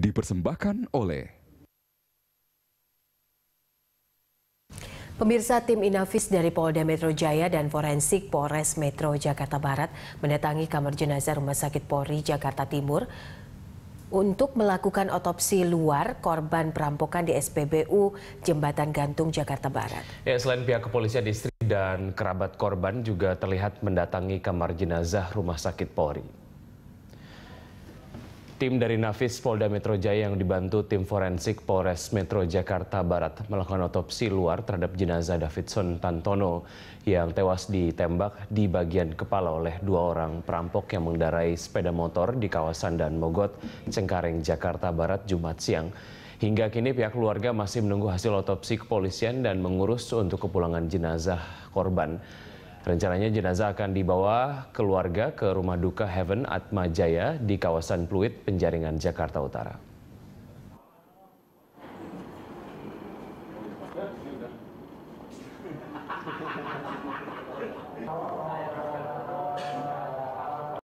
dipersembahkan oleh Pemirsa tim Inavis dari Polda Metro Jaya dan Forensik Polres Metro Jakarta Barat mendatangi kamar jenazah Rumah Sakit Polri Jakarta Timur untuk melakukan otopsi luar korban perampokan di SPBU Jembatan Gantung Jakarta Barat. Ya, selain pihak kepolisian istri dan kerabat korban juga terlihat mendatangi kamar jenazah Rumah Sakit Polri. Tim dari Nafis Polda Metro Jaya yang dibantu tim forensik Polres Metro Jakarta Barat melakukan otopsi luar terhadap jenazah Davidson Tantono yang tewas ditembak di bagian kepala oleh dua orang perampok yang mengendarai sepeda motor di kawasan Dan Mogot, Cengkareng, Jakarta Barat Jumat siang. Hingga kini pihak keluarga masih menunggu hasil otopsi kepolisian dan mengurus untuk kepulangan jenazah korban. Rencananya jenazah akan dibawa keluarga ke rumah duka Heaven Atma Jaya di kawasan Pluit, Penjaringan, Jakarta Utara.